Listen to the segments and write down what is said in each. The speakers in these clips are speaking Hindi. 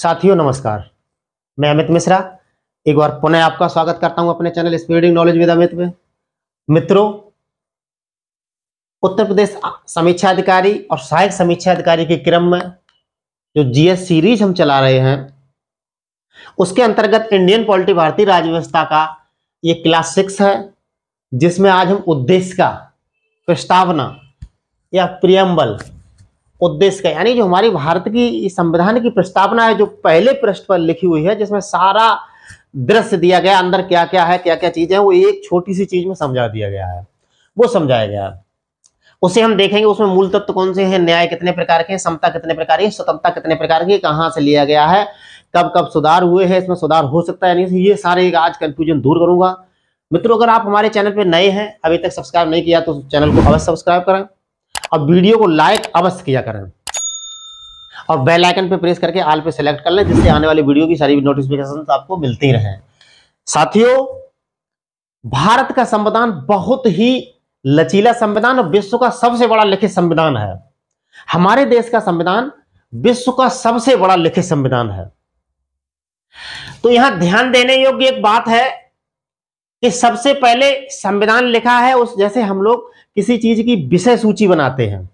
साथियों नमस्कार मैं अमित मिश्रा एक बार पुनः आपका स्वागत करता हूं अपने channel speeding knowledge with Amit में मित्रों उत्तर प्रदेश समीक्षा अधिकारी और सहायक समीक्षा अधिकारी के क्रम में जो जीएस सीरीज हम चला रहे हैं उसके अंतर्गत इंडियन पॉलिटी भारतीय राज्य व्यवस्था का ये क्लास सिक्स है जिसमें आज हम उद्देश्य का प्रस्तावना या प्रियम्बल उद्देश्य का यानी जो हमारी भारत की संविधान की प्रस्तावना है जो पहले पृष्ठ पर लिखी हुई है जिसमें सारा दृश्य दिया गया अंदर क्या क्या है क्या क्या चीज़ है वो एक छोटी सी चीज़ में समझा दिया गया है वो समझाया गया है उसे हम देखेंगे उसमें मूल तत्व कौन से हैं न्याय कितने प्रकार के हैं समता कितने प्रकार की स्वतंत्रता कितने प्रकार की कहाँ से लिया गया है कब कब सुधार हुए हैं इसमें सुधार हो सकता है नहीं ये सारे आज कंफ्यूजन दूर करूंगा मित्रों अगर आप हमारे चैनल पर नए हैं अभी तक सब्सक्राइब नहीं किया तो चैनल को अवश्य सब्सक्राइब करें और वीडियो को लाइक अवश्य किया करें और बेल आइकन पे प्रेस करके आल पे सेलेक्ट कर लें जिससे आने वाली वीडियो की सारी नोटिफिकेशन आपको मिलती रहे साथियों भारत का संविधान बहुत ही लचीला संविधान और विश्व का सबसे बड़ा लिखित संविधान है हमारे देश का संविधान विश्व का सबसे बड़ा लिखित संविधान है तो यहां ध्यान देने योग्य एक बात है कि सबसे पहले संविधान लिखा है उस जैसे हम लोग किसी चीज़ की विषय सूची बनाते हैं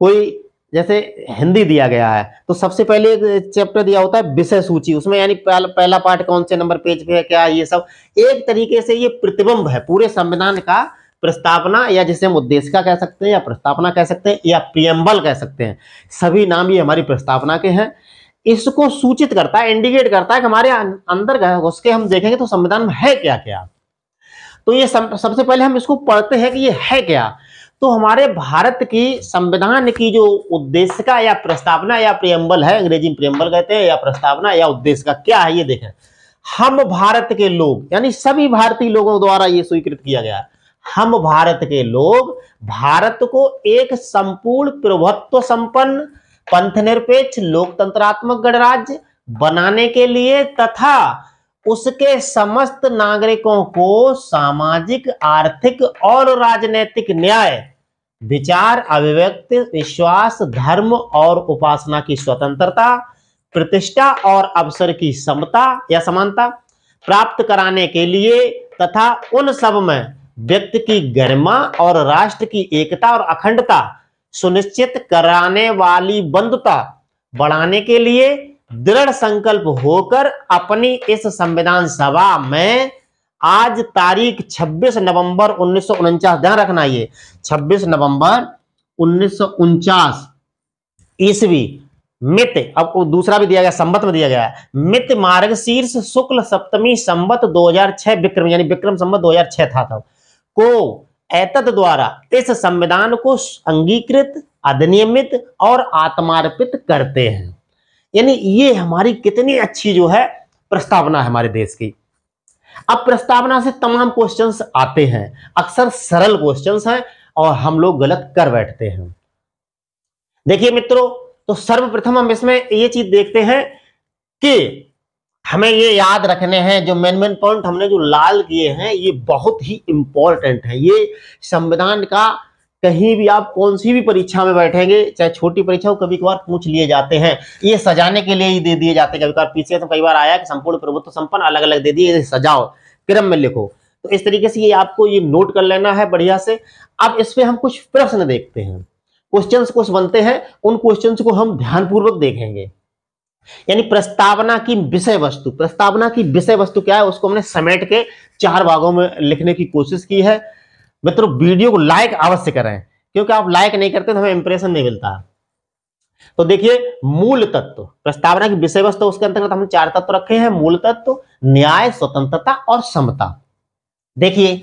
कोई जैसे हिंदी दिया गया है तो सबसे पहले एक चैप्टर दिया होता है विषय सूची उसमें यानी पहला, पार्ट कौन से नंबर पेज पे है क्या ये सब एक तरीके से ये प्रतिबंब है पूरे संविधान का प्रस्तावना या जिसे हम उद्देशिका कह सकते हैं या प्रस्तावना कह सकते हैं या प्रियम्बल कह सकते हैं सभी नाम ये हमारी प्रस्तावना के हैं इसको सूचित करता है इंडिकेट करता है कि हमारे अं-, अंदर घुस के हम देखेंगे तो संविधान है क्या क्या तो ये सबसे पहले हम इसको पढ़ते हैं कि ये है क्या तो हमारे भारत की संविधान की जो उद्देश्य का या प्रस्तावना या प्रियम्बल है अंग्रेजी में प्रियम्बल कहते हैं या प्रस्तावना या उद्देश्य का क्या है ये देखें हम भारत के लोग यानी सभी भारतीय लोगों द्वारा ये स्वीकृत किया गया हम भारत के लोग भारत को एक संपूर्ण प्रभुत्व संपन्न पंथ निरपेक्ष लोकतंत्रात्मक गणराज्य बनाने के लिए तथा उसके समस्त नागरिकों को सामाजिक आर्थिक और राजनैतिक न्याय विचार अभिव्यक्ति विश्वास धर्म और उपासना की स्वतंत्रता प्रतिष्ठा और अवसर की समता या समानता प्राप्त कराने के लिए तथा उन सब में व्यक्ति की गरिमा और राष्ट्र की एकता और अखंडता सुनिश्चित कराने वाली बंधुता बढ़ाने के लिए दृढ़ संकल्प होकर अपनी इस संविधान सभा में आज तारीख 26 नवंबर उन्नीस ध्यान रखना ये 26 नवंबर उन्नीस ईस्वी मित अब दूसरा भी दिया गया संबत में दिया गया मित मार्ग शीर्ष शुक्ल सप्तमी संबत 2006 विक्रम यानी विक्रम संबत 2006 था तब को एत द्वारा इस संविधान को अंगीकृत अधिनियमित और आत्मार्पित करते हैं यानी ये हमारी कितनी अच्छी जो है प्रस्तावना है हमारे देश की अब प्रस्तावना से तमाम क्वेश्चंस आते हैं अक्सर सरल क्वेश्चंस हैं और हम लोग गलत कर बैठते हैं देखिए मित्रों तो सर्वप्रथम हम इसमें ये चीज देखते हैं कि हमें ये याद रखने हैं जो मेन मेन पॉइंट हमने जो लाल किए हैं ये बहुत ही इंपॉर्टेंट है ये संविधान का कहीं भी आप कौन सी भी परीक्षा में बैठेंगे चाहे छोटी परीक्षा हो कभी कभार पूछ लिए जाते हैं ये सजाने के लिए ही दे दिए जाते हैं कभी कभार पीसीएस में कई बार आया कि संपूर्ण प्रभुत्व संपन्न अलग अलग दे दिए सजाओ क्रम में लिखो तो इस तरीके से ये आपको ये नोट कर लेना है बढ़िया से अब इस पर हम कुछ प्रश्न देखते हैं क्वेश्चन कुछ बनते हैं उन क्वेश्चन को हम ध्यानपूर्वक देखेंगे यानी प्रस्तावना की विषय वस्तु प्रस्तावना की विषय वस्तु क्या है उसको हमने समेट के चार भागों में लिखने की कोशिश की है मित्रों वीडियो को लाइक अवश्य करें क्योंकि आप लाइक नहीं करते तो हमें इंप्रेशन नहीं मिलता तो देखिए मूल तत्व प्रस्तावना की विषय वस्तु उसके अंतर्गत हम चार तत्व रखे हैं मूल तत्व न्याय स्वतंत्रता और समता देखिए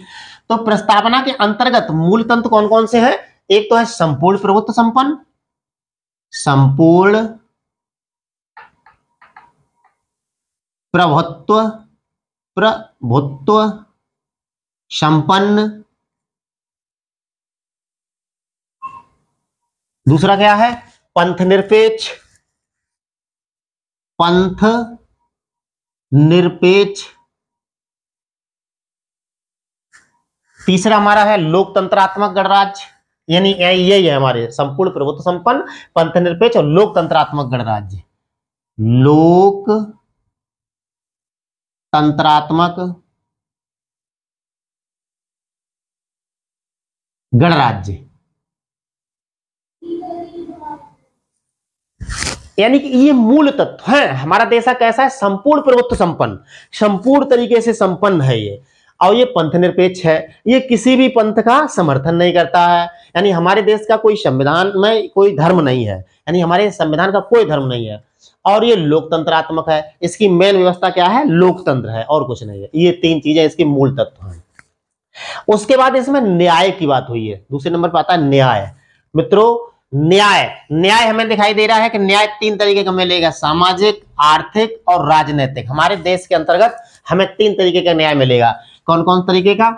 तो प्रस्तावना के अंतर्गत मूल तत्व कौन कौन से हैं एक तो है संपूर्ण प्रभुत्व संपन्न संपूर्ण प्रभुत्व प्रभुत्व संपन्न दूसरा क्या है पंथ निरपेक्ष पंथ निरपेक्ष तीसरा हमारा है लोकतंत्रात्मक गणराज्य यानी यही है हमारे संपूर्ण प्रभुत्व संपन्न पंथ निरपेक्ष और लोकतंत्रात्मक गणराज्य लोक तंत्रात्मक गणराज्य यानी कि ये मूल तत्व है हमारा देश कैसा है संपूर्ण प्रभुत्व संपन्न संपूर्ण तरीके से संपन्न है ये और ये पंथ निरपेक्ष है ये किसी भी पंथ का समर्थन नहीं करता है यानी हमारे देश का कोई संविधान में कोई धर्म नहीं है यानी हमारे संविधान का कोई धर्म नहीं है और ये लोकतंत्रात्मक है इसकी मेन व्यवस्था क्या है लोकतंत्र है और कुछ नहीं है ये तीन चीजें इसके मूल तत्व हैं उसके बाद इसमें न्याय की बात हुई है दूसरे नंबर पर आता है न्याय मित्रों न्याय न्याय हमें दिखाई दे रहा है कि न्याय तीन तरीके का मिलेगा सामाजिक आर्थिक और राजनीतिक हमारे देश के अंतर्गत हमें तीन तरीके का न्याय मिलेगा कौन कौन तरीके का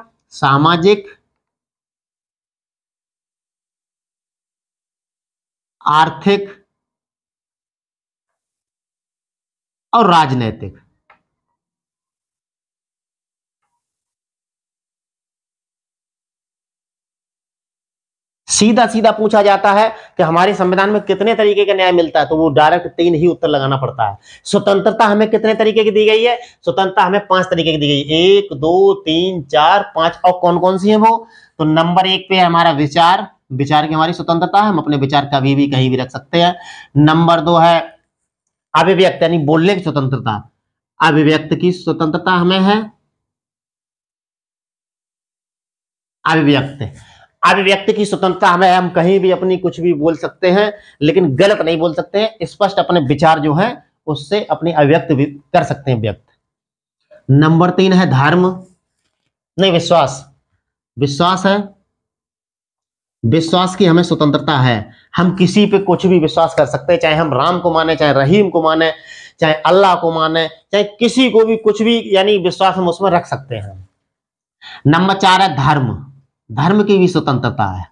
सामाजिक आर्थिक और राजनीतिक सीधा सीधा पूछा जाता है कि हमारे संविधान में कितने तरीके का न्याय मिलता है तो वो डायरेक्ट तीन ही उत्तर लगाना पड़ता है स्वतंत्रता हमें कितने तरीके की दी गई है स्वतंत्रता हमें पांच तरीके की दी गई है एक दो तीन चार पांच और कौन कौन सी है वो तो नंबर एक पे है हमारा विचार विचार की हमारी स्वतंत्रता है हम अपने विचार कभी भी कहीं भी रख सकते हैं नंबर दो है अभिव्यक्त यानी बोलने की स्वतंत्रता अभिव्यक्त की स्वतंत्रता हमें है अभिव्यक्त अभिव्यक्ति की स्वतंत्रता हमें हम कहीं भी अपनी कुछ भी बोल सकते हैं लेकिन गलत नहीं बोल सकते हैं स्पष्ट अपने विचार जो है उससे अपनी अभिव्यक्त कर सकते हैं व्यक्त नंबर तीन है धर्म नहीं विश्वास विश्वास है विश्वास की हमें स्वतंत्रता है हम किसी पे कुछ भी विश्वास कर सकते हैं चाहे हम राम को माने चाहे रहीम को माने चाहे अल्लाह को माने चाहे किसी को भी कुछ भी यानी विश्वास हम उसमें रख सकते हैं नंबर चार है धर्म धर्म की भी स्वतंत्रता है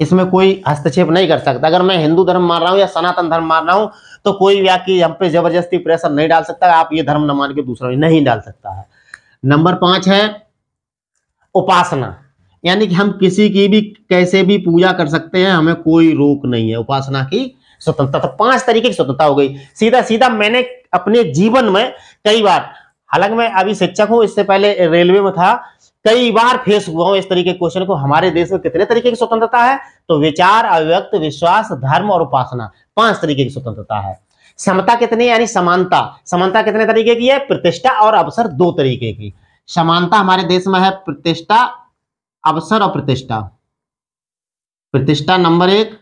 इसमें कोई हस्तक्षेप नहीं कर सकता अगर मैं हिंदू धर्म मान रहा हूँ या सनातन धर्म मान रहा हूँ तो कोई व्यक्ति हम पे जबरदस्ती प्रेशर नहीं डाल सकता आप ये धर्म न मान के दूसरा नहीं डाल सकता है नंबर पांच है उपासना यानी कि हम किसी की भी कैसे भी पूजा कर सकते हैं हमें कोई रोक नहीं है उपासना की स्वतंत्रता तो पांच तरीके की स्वतंत्रता हो गई सीधा सीधा मैंने अपने जीवन में कई बार हालांकि मैं अभी शिक्षक हूं इससे पहले रेलवे में था कई बार फेस हुआ हूं इस तरीके के क्वेश्चन को हमारे देश में कितने तरीके की स्वतंत्रता है तो विचार अव्यक्त विश्वास धर्म और उपासना पांच तरीके की स्वतंत्रता है समता कितनी यानी समानता समानता कितने तरीके की है प्रतिष्ठा और अवसर दो तरीके की समानता हमारे देश में है प्रतिष्ठा अवसर और प्रतिष्ठा प्रतिष्ठा नंबर एक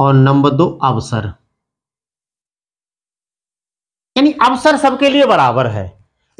और नंबर दो अवसर यानी अवसर सबके लिए बराबर है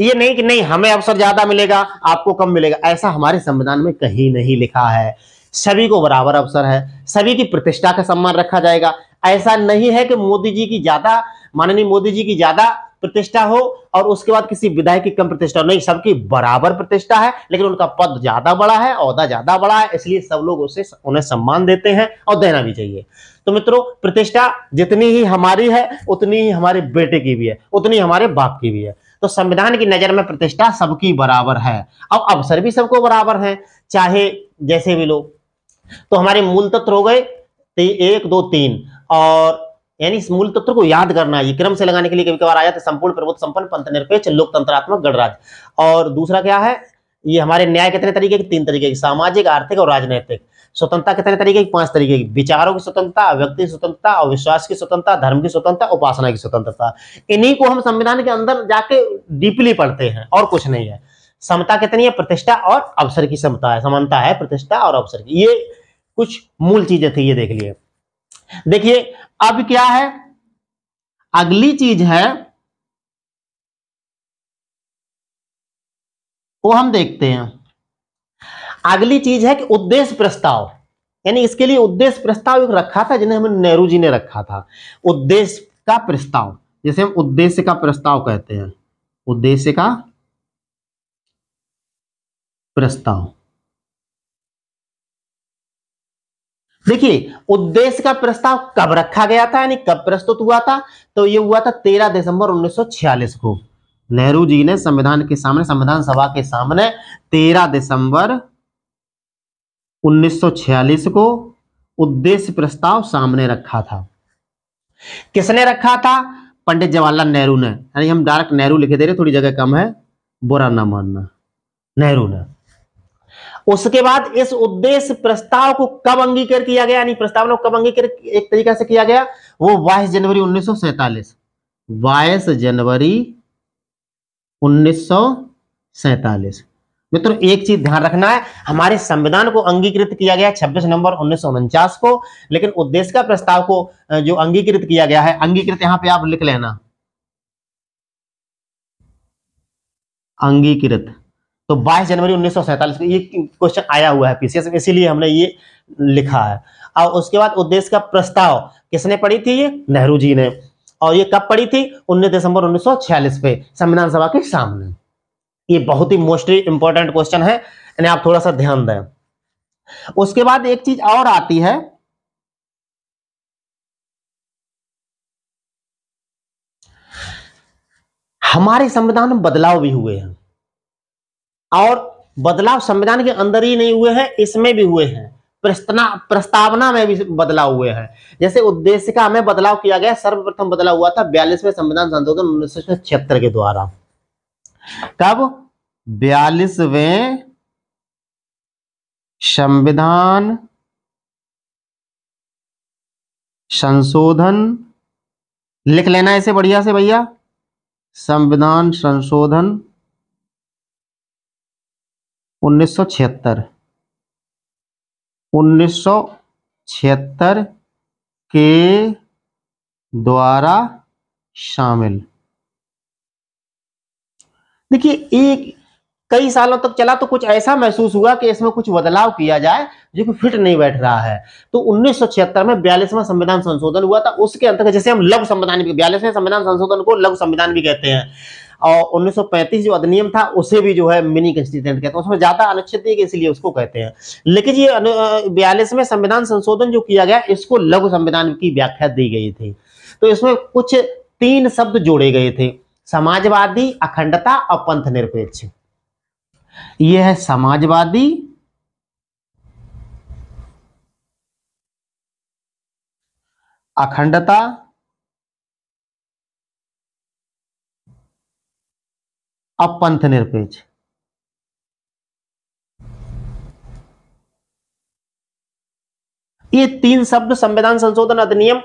ये नहीं कि नहीं हमें अवसर ज्यादा मिलेगा आपको कम मिलेगा ऐसा हमारे संविधान में कहीं नहीं लिखा है सभी को बराबर अवसर है सभी की प्रतिष्ठा का सम्मान रखा जाएगा ऐसा नहीं है कि मोदी जी की ज्यादा माननीय मोदी जी की ज्यादा प्रतिष्ठा हो और उसके बाद किसी विधायक की कम प्रतिष्ठा नहीं सबकी बराबर प्रतिष्ठा है लेकिन उनका पद ज्यादा बड़ा है औहदा ज्यादा बड़ा है इसलिए सब लोग उसे उन्हें सम्मान देते हैं और देना भी चाहिए तो मित्रों प्रतिष्ठा जितनी ही हमारी है उतनी ही हमारे बेटे की भी है उतनी हमारे बाप की भी है तो संविधान की नजर में प्रतिष्ठा सबकी बराबर है अब अवसर भी सबको बराबर है चाहे जैसे भी लोग तो हमारे मूल तत्व हो गए एक दो तीन और यानी इस मूल तत्व को याद करना ये क्रम से लगाने के लिए कभी कभार आ जाते संपूर्ण प्रभुत्व संपन्न पंथ निरपेक्ष लोकतंत्रात्मक गणराज्य और दूसरा क्या है ये हमारे न्याय कितने तरीके के तीन तरीके के सामाजिक आर्थिक और राजनैतिक स्वतंत्रता कितने तरीके की पांच तरीके की विचारों की स्वतंत्रता व्यक्ति की स्वतंत्रता और विश्वास की स्वतंत्रता धर्म की स्वतंत्रता उपासना की स्वतंत्रता इन्हीं को हम संविधान के अंदर जाके डीपली पढ़ते हैं और कुछ नहीं है समता कितनी है प्रतिष्ठा और अवसर की समता है समानता है प्रतिष्ठा और अवसर की ये कुछ मूल चीजें थी ये देख लिए देखिए अब क्या है अगली चीज है वो हम देखते हैं अगली चीज है कि उद्देश्य प्रस्ताव यानी इसके लिए उद्देश्य प्रस्ताव एक रखा था जिन्हें हमें नेहरू जी ने रखा था उद्देश्य का प्रस्ताव जिसे हम उद्देश्य का प्रस्ताव कहते हैं उद्देश्य का प्रस्ताव देखिए उद्देश्य का प्रस्ताव कब रखा गया था यानी कब प्रस्तुत हुआ था तो यह हुआ था तेरह दिसंबर उन्नीस को नेहरू जी ने संविधान के सामने संविधान सभा के सामने तेरह दिसंबर 1946 को उद्देश्य प्रस्ताव सामने रखा था किसने रखा था पंडित जवाहरलाल नेहरू ने यानी हम डायरेक्ट नेहरू लिखे दे रहे थोड़ी जगह कम है बुरा ना मानना नेहरू ने उसके बाद इस उद्देश्य प्रस्ताव को कब अंगीकार किया गया यानी प्रस्तावना को कब अंगीकार एक तरीका से किया गया वो बाईस जनवरी उन्नीस सौ बाईस जनवरी उन्नीस सौ सैतालीस मित्रों एक चीज ध्यान रखना है हमारे संविधान को अंगीकृत किया गया 26 नवंबर उन्नीस को लेकिन उद्देश्य का प्रस्ताव को जो अंगीकृत किया गया है अंगीकृत यहां पे आप लिख लेना अंगीकृत तो 22 जनवरी उन्नीस को ये क्वेश्चन आया हुआ है पीसीएस में इसीलिए हमने ये लिखा है और उसके बाद उद्देश्य का प्रस्ताव किसने पढ़ी थी ये नेहरू जी ने और ये कब पढ़ी थी उन्नीस दिसंबर उन्नीस पे संविधान सभा के सामने ये बहुत ही मोस्टली इंपॉर्टेंट क्वेश्चन है यानी आप थोड़ा सा ध्यान दें उसके बाद एक चीज और आती है हमारे संविधान में बदलाव भी हुए हैं और बदलाव संविधान के अंदर ही नहीं हुए हैं इसमें भी हुए हैं प्रस्तावना में भी बदलाव हुए हैं जैसे का में बदलाव किया गया सर्वप्रथम बदलाव हुआ था बयालीसवें संविधान संशोधन उन्नीस के द्वारा कब बयालीसवें संविधान संशोधन लिख लेना इसे बढ़िया से भैया संविधान संशोधन 1976 1976 के द्वारा शामिल देखिए एक कई सालों तक चला तो कुछ ऐसा महसूस हुआ कि इसमें कुछ बदलाव किया जाए जो कि फिट नहीं बैठ रहा है तो उन्नीस में बयालीसवां संविधान संशोधन हुआ था उसके अंतर्गत जैसे हम लघु संविधान भी बयालीसवें संविधान संशोधन को लघु संविधान भी कहते हैं और 1935 जो अधिनियम था उसे भी जो है मिनी कंस्टिट्यूंट कहते हैं उसमें ज्यादा अनुच्छेद है इसलिए उसको कहते हैं लेकिन ये बयालीसवें संविधान संशोधन जो किया गया इसको लघु संविधान की व्याख्या दी गई थी तो इसमें कुछ तीन शब्द जोड़े गए थे समाजवादी अखंडता और पंथ निरपेक्ष यह है समाजवादी अखंडता और पंथ निरपेक्ष ये तीन शब्द संविधान संशोधन अधिनियम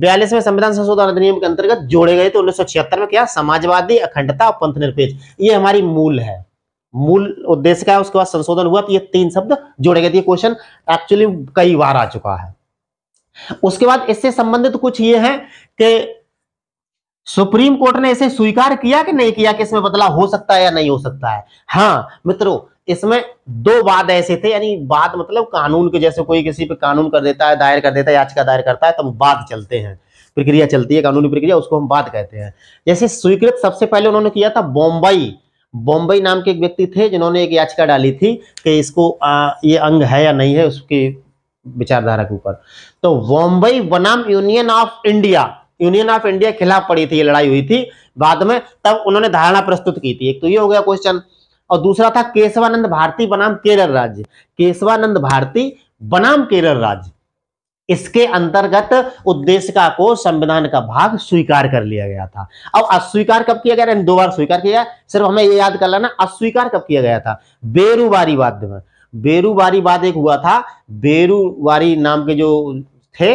बयालीसवें संविधान संशोधन अधिनियम के अंतर्गत जोड़े गए थे उन्नीस में क्या समाजवादी अखंडता और पंथ निरपेक्ष ये हमारी मूल है मूल उद्देश्य का है उसके बाद संशोधन हुआ तो ये तीन शब्द जोड़े गए थे क्वेश्चन एक्चुअली कई बार आ चुका है उसके बाद इससे संबंधित कुछ ये है कि सुप्रीम कोर्ट ने इसे स्वीकार किया कि नहीं किया कि इसमें बदलाव हो सकता है या नहीं हो सकता है हाँ मित्रों इसमें दो वाद ऐसे थे यानी वाद मतलब कानून के जैसे कोई किसी पे कानून कर देता है दायर कर देता है याचिका दायर करता है तो वाद चलते हैं प्रक्रिया चलती है कानूनी प्रक्रिया उसको हम बात कहते हैं जैसे स्वीकृत सबसे पहले उन्होंने किया था बॉम्बई बॉम्बई नाम के एक व्यक्ति थे जिन्होंने एक याचिका डाली थी कि इसको आ, ये अंग है या नहीं है उसके विचारधारा के ऊपर तो बॉम्बई बनाम union of India union of India के खिलाफ पड़ी थी ये लड़ाई हुई थी बाद में तब उन्होंने धारणा प्रस्तुत की थी एक तो ये हो गया क्वेश्चन और दूसरा था केशवानंद भारती बनाम केरल राज्य केशवानंद भारती बनाम केरल राज्य इसके अंतर्गत उद्देश्य का को संविधान का भाग स्वीकार कर लिया गया था अब अस्वीकार कब किया गया दो बार स्वीकार किया सिर्फ हमें यह याद कर लेना अस्वीकार कब किया गया था बेरुबारी बेरूबारीवाद में बेरुबारी बेरूबारीवाद एक हुआ था बेरुबारी नाम के जो थे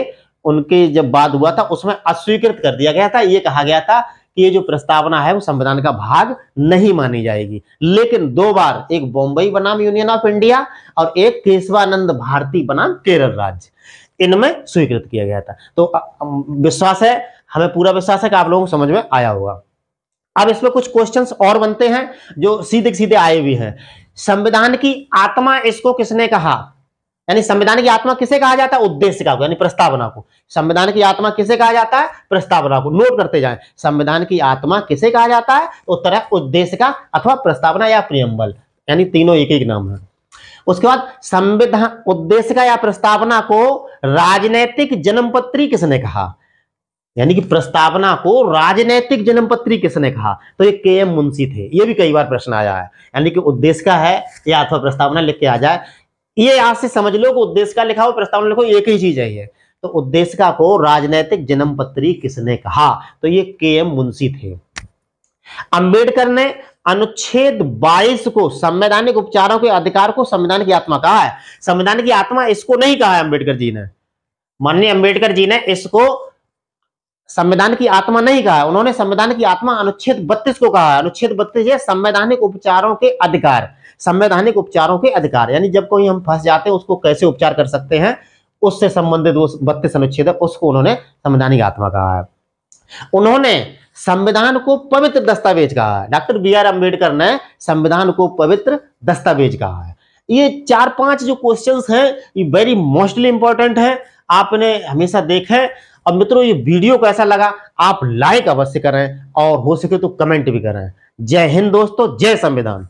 उनके जब बाद हुआ था उसमें अस्वीकृत कर दिया गया था यह कहा गया था ये जो प्रस्तावना है वो संविधान का भाग नहीं मानी जाएगी लेकिन दो बार एक बॉम्बई बनाम यूनियन ऑफ इंडिया और एक केशवानंद भारती बनाम केरल राज्य इनमें स्वीकृत किया गया था तो विश्वास है हमें पूरा विश्वास है कि आप लोगों को समझ में आया होगा अब इसमें कुछ क्वेश्चंस और बनते हैं जो सीधे सीधे आए हुए हैं संविधान की आत्मा इसको किसने कहा यानी संविधान की आत्मा किसे कहा जाता है उद्देश्य को यानी प्रस्तावना को संविधान की आत्मा किसे कहा जाता है प्रस्तावना को नोट करते जाएं संविधान की आत्मा किसे कहा जाता है उत्तर तो है का अथवा प्रस्तावना या प्रियम्बल यानी तीनों एक एक नाम है उसके बाद संविधान का या प्रस्तावना को राजनैतिक जन्मपत्री किसने कहा यानी कि प्रस्तावना को राजनैतिक जन्मपत्री किसने कहा तो ये के एम मुंशी थे ये भी कई बार प्रश्न आया है यानी कि उद्देश्य का है या अथवा प्रस्तावना लिख के आ जाए ये यहां से समझ लो उद्देश्य का लिखा हो प्रस्तावना लिखो एक ही चीज है ये तो का को राजनैतिक जन्म पत्री किसने कहा तो ये के एम मुंशी थे अंबेडकर ने अनुच्छेद 22 को संवैधानिक उपचारों के अधिकार को संविधान की आत्मा कहा है संविधान की आत्मा इसको नहीं कहा है अंबेडकर जी ने माननीय अंबेडकर जी ने इसको संविधान की आत्मा नहीं कहा उन्होंने संविधान की आत्मा अनुच्छेद बत्तीस को कहा अनुच्छेद बत्तीस है संवैधानिक उपचारों के अधिकार संवैधानिक उपचारों के अधिकार यानी जब कोई हम फंस जाते हैं उसको कैसे उपचार कर सकते हैं उससे संबंधित उस बत्तीस अनुच्छेद उसको उन्होंने संवैधानिक आत्मा कहा है उन्होंने संविधान को पवित्र दस्तावेज कहा है डॉक्टर बी आर अम्बेडकर ने संविधान को पवित्र दस्तावेज कहा है ये चार पांच जो क्वेश्चंस हैं ये वेरी मोस्टली इंपॉर्टेंट है आपने हमेशा देखा है अब मित्रों ये वीडियो कैसा लगा आप लाइक अवश्य करें और हो सके तो कमेंट भी करें जय हिंद दोस्तों जय संविधान